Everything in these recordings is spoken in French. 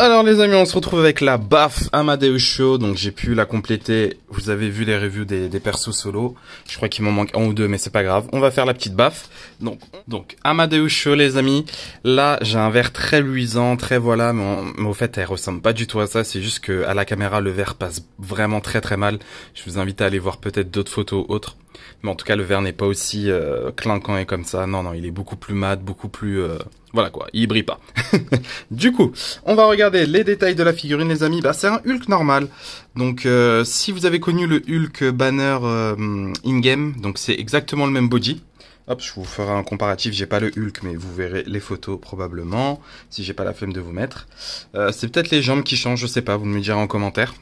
Alors, les amis, on se retrouve avec la baffe Amadeus Show, donc j'ai pu la compléter, vous avez vu les reviews des, persos solo, je crois qu'il m'en manque un ou deux mais c'est pas grave, on va faire la petite baffe donc, donc Amadeus Show les amis, là j'ai un verre très luisant, très voilà, mais, au fait elle ressemble pas du tout à ça, c'est juste que à la caméra le verre passe vraiment très très mal, je vous invite à aller voir peut-être d'autres photos autres, mais en tout cas le verre n'est pas aussi euh, clinquant et comme ça, non non il est beaucoup plus mat, beaucoup plus... Euh, voilà quoi, il brille pas. du coup, on va regarder les détails de la figurine, les amis, bah, c'est un Hulk normal. Donc, euh, si vous avez connu le Hulk Banner euh, in-game, donc c'est exactement le même body. Hop, je vous ferai un comparatif. J'ai pas le Hulk, mais vous verrez les photos probablement, si j'ai pas la flemme de vous mettre. Euh, c'est peut-être les jambes qui changent, je sais pas. Vous me direz en commentaire.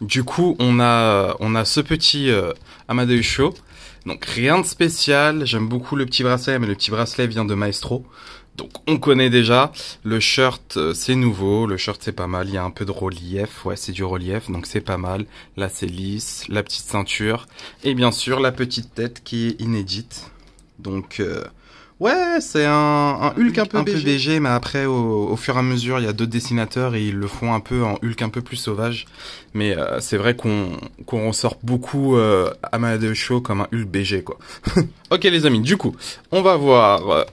Du coup, on a, on a ce petit Amadeus Show donc rien de spécial, j'aime beaucoup le petit bracelet, mais le petit bracelet vient de Maestro. Donc on connaît déjà, le shirt euh, c'est nouveau, le shirt c'est pas mal, il y a un peu de relief, ouais c'est du relief, donc c'est pas mal. Là c'est lisse, la petite ceinture, et bien sûr la petite tête qui est inédite. Donc euh, Ouais, c'est un, Hulk un peu, un BG. mais après, au, fur et à mesure, il y a d'autres dessinateurs et ils le font un peu en Hulk un peu plus sauvage. Mais euh, c'est vrai qu'on qu'on ressort beaucoup euh, de Show comme un Hulk BG, quoi. ok, les amis, du coup, on va voir euh,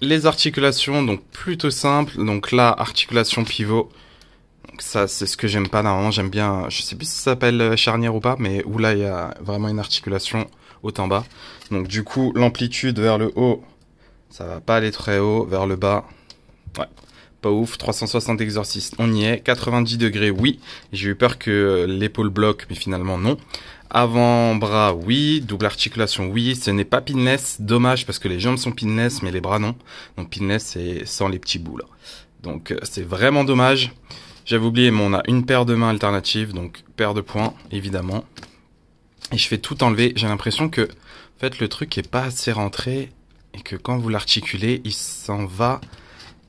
les articulations, donc plutôt simple. Donc là, articulation pivot. Donc ça, c'est ce que j'aime pas normalement. J'aime bien, je sais plus si ça s'appelle euh, charnière ou pas, mais où là, il y a vraiment une articulation haut en bas. Donc du coup, l'amplitude vers le haut ça va pas aller très haut, vers le bas. Ouais. Pas ouf, 360 exorcistes, on y est. 90 degrés, oui. J'ai eu peur que l'épaule bloque, mais finalement non. Avant-bras, oui. Double articulation, oui. Ce n'est pas pinless. Dommage parce que les jambes sont pinless, mais les bras non. Donc pinless, c'est sans les petits bouts là. Donc euh, c'est vraiment dommage. J'avais oublié, mais on a une paire de mains alternative. donc paire de points évidemment. Et je fais tout enlever. J'ai l'impression que, en fait, le truc n'est pas assez rentré et que quand vous l'articulez, il s'en va.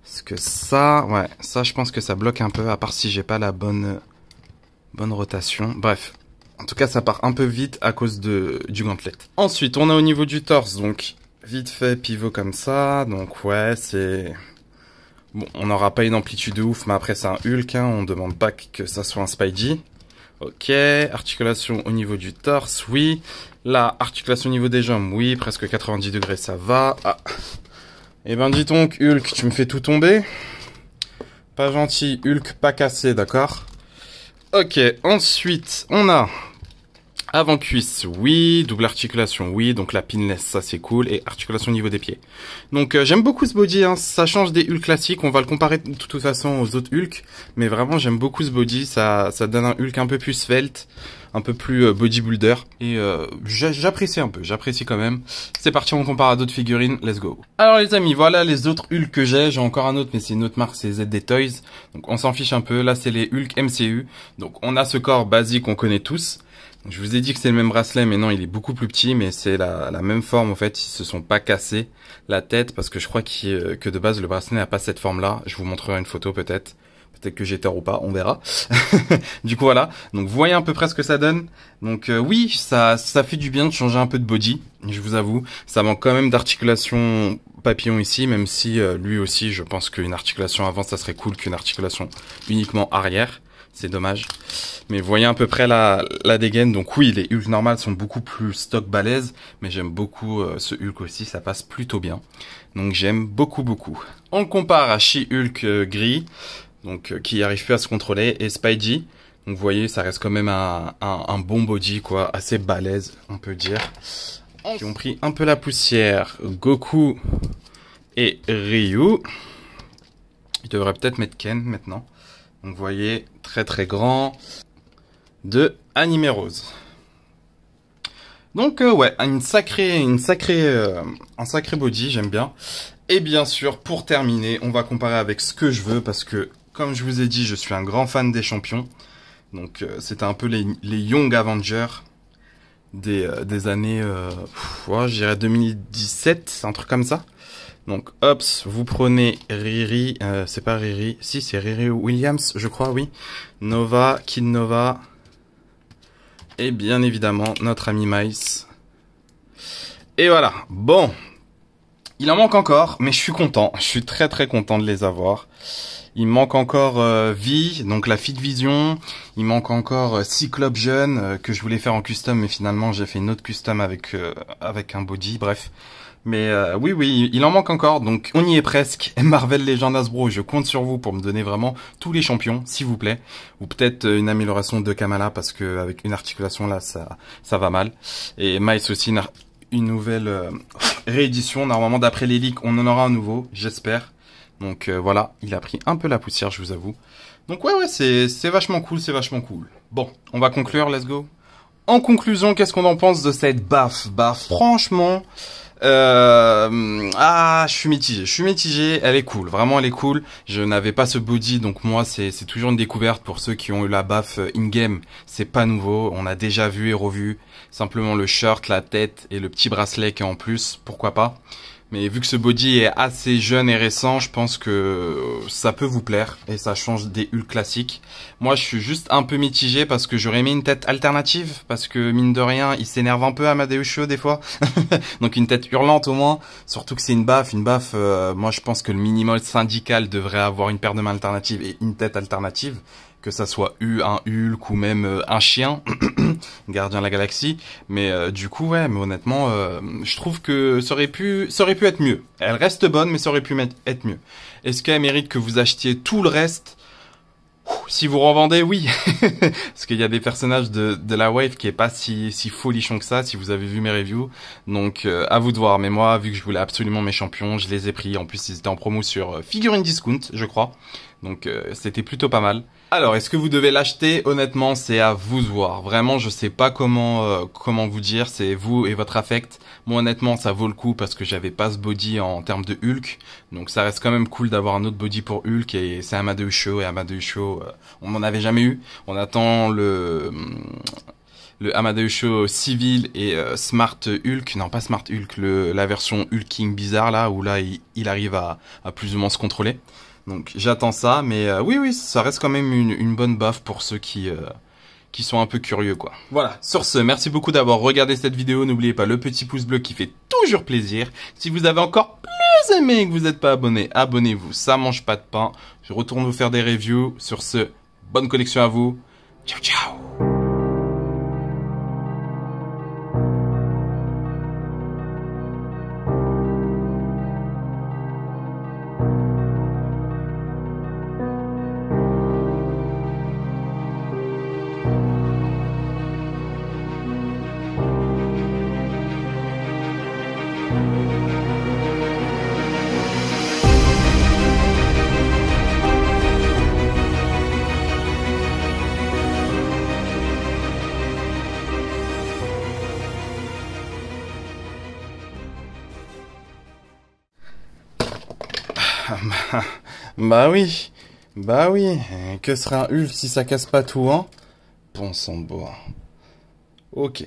Parce que ça, ouais, ça je pense que ça bloque un peu, à part si j'ai pas la bonne, bonne rotation. Bref, en tout cas ça part un peu vite à cause de, du gantelet. Ensuite, on a au niveau du torse, donc vite fait pivot comme ça, donc ouais, c'est... Bon, on n'aura pas une amplitude de ouf, mais après c'est un Hulk, hein. on demande pas que ça soit un Spidey. Ok, articulation au niveau du torse, oui. Là, articulation au niveau des jambes, oui, presque 90 degrés, ça va. Ah. Eh ben dis donc, Hulk, tu me fais tout tomber. Pas gentil, Hulk pas cassé, d'accord Ok, ensuite, on a avant-cuisse, oui. Double articulation, oui. Donc la pinless, ça c'est cool. Et articulation au niveau des pieds. Donc euh, j'aime beaucoup ce body. Hein. Ça change des Hulk classiques. On va le comparer de toute façon aux autres Hulk. Mais vraiment, j'aime beaucoup ce body. Ça, ça donne un Hulk un peu plus svelte. Un peu plus euh, bodybuilder. Et euh, j'apprécie un peu. J'apprécie quand même. C'est parti, on compare à d'autres figurines. Let's go. Alors les amis, voilà les autres Hulk que j'ai. J'ai encore un autre, mais c'est une autre marque. C'est ZD Toys. Donc on s'en fiche un peu. Là, c'est les Hulk MCU. Donc on a ce corps basique qu'on connaît tous. Je vous ai dit que c'est le même bracelet, mais non, il est beaucoup plus petit, mais c'est la, même forme en fait. Ils se sont pas cassés la tête parce que je crois euh, que de base le bracelet n'a pas cette forme-là. Je vous montrerai une photo peut-être. Peut-être que j'ai tort ou pas, on verra. du coup voilà. Donc vous voyez à peu près ce que ça donne. Donc euh, oui, ça ça fait du bien de changer un peu de body. Je vous avoue, ça manque quand même d'articulation papillon ici, même si euh, lui aussi, je pense qu'une articulation avant, ça serait cool qu'une articulation uniquement arrière c'est dommage. Mais voyez à peu près la, la dégaine. Donc oui, les Hulk normales sont beaucoup plus stock balèze, mais j'aime beaucoup euh, ce Hulk aussi, ça passe plutôt bien. Donc j'aime beaucoup beaucoup. On le compare à She-Hulk euh, gris, donc euh, qui arrive plus à se contrôler, et Spidey. Donc vous voyez, ça reste quand même un, bon body, quoi, assez balèze, on peut dire. Qui ont pris un peu la poussière, Goku et Ryu. Il devrait peut-être mettre Ken maintenant on voyait très très grand, de Anime Donc euh, ouais, une sacrée, une sacrée, euh, un sacré body, j'aime bien. Et bien sûr, pour terminer, on va comparer avec ce que je veux parce que, comme je vous ai dit, je suis un grand fan des champions. Donc euh, c'était un peu les, Young Avengers des, des années, ouais, je dirais 2017, un truc comme ça. Donc, hops, vous prenez Riri, euh, c'est pas Riri, si c'est Riri Williams, je crois, oui. Nova, Kid Nova. Et bien évidemment, notre ami Maïs. Et voilà, bon. Il en manque encore, mais je suis content. Je suis très très content de les avoir. Il manque encore euh, Vie, donc la Fit Vision. Il manque encore euh, Cyclope Jeune, euh, que je voulais faire en custom, mais finalement j'ai fait une autre custom avec, avec un body, bref. Mais euh, oui, oui, il en manque encore, donc on y est presque. Marvel Legends Hasbro, je compte sur vous pour me donner vraiment tous les champions, s'il vous plaît. Ou peut-être euh, une amélioration de Kamala, parce que avec une articulation là, ça, ça va mal. Et Miles aussi, une nouvelle euh, réédition. Normalement, d'après les leaks, on en aura un nouveau, j'espère. Donc voilà, il a pris un peu la poussière, je vous avoue. Donc ouais, ouais, c'est vachement cool, c'est vachement cool. Bon, on va conclure, let's go. En conclusion, qu'est-ce qu'on en pense de cette baffe Bah franchement... Euh, ah, je suis mitigé. Je suis mitigé. Elle est cool. Vraiment, elle est cool. Je n'avais pas ce body, donc moi, c'est toujours une découverte pour ceux qui ont eu la baffe euh, in-game. C'est pas nouveau. On a déjà vu et revu. Simplement le shirt, la tête et le petit bracelet qui est en plus. Pourquoi pas mais vu que ce body est assez jeune et récent, je pense que ça peut vous plaire et ça change des Hulk classiques. Moi, je suis juste un peu mitigé parce que j'aurais aimé une tête alternative parce que mine de rien, il s'énerve un peu à Madeusho des fois. Donc une tête hurlante au moins, surtout que c'est une baffe, une baffe euh, moi je pense que le minimal syndical devrait avoir une paire de mains alternatives et une tête alternative que ça soit eu un Hulk ou même euh, un chien, Gardien de la Galaxie. Mais euh, du coup, ouais, mais honnêtement, euh, je trouve que ça aurait pu, aurait pu être mieux. Elle reste bonne, mais ça aurait pu être mieux. Est-ce qu'elle mérite que vous achetiez tout le reste si vous revendez, oui, parce qu'il y a des personnages de, la Wave qui est pas si, si folichon que ça, si vous avez vu mes reviews. Donc à vous de voir. Mais moi, vu que je voulais absolument mes champions, je les ai pris. En plus, ils étaient en promo sur Figurine Discount, je crois. Donc c'était plutôt pas mal. Alors, est-ce que vous devez l'acheter Honnêtement, c'est à vous voir. Vraiment, je sais pas comment euh, comment vous dire. C'est vous et votre affect. Moi, honnêtement, ça vaut le coup parce que j'avais pas ce body en termes de Hulk. Donc, ça reste quand même cool d'avoir un autre body pour Hulk. Et c'est Amadou Show. Et Amadou Show, euh, on n'en avait jamais eu. On attend le... Le Amadou civil et euh, Smart Hulk, non pas Smart Hulk, la version Hulking bizarre là, où là il, il arrive à, à plus ou moins se contrôler. Donc j'attends ça, mais euh, oui, oui, ça reste quand même une, bonne baffe pour ceux qui, euh, qui sont un peu curieux, quoi. Voilà, sur ce, merci beaucoup d'avoir regardé cette vidéo. N'oubliez pas le petit pouce bleu qui fait toujours plaisir. Si vous avez encore plus aimé et que vous n'êtes pas abonné, abonnez-vous, ça mange pas de pain. Je retourne vous faire des reviews. Sur ce, bonne connexion à vous. Ciao, ciao Ah, bah, bah, oui, bah oui, que sera Ulf si ça casse pas tout, hein Bon sang de bois. Ok.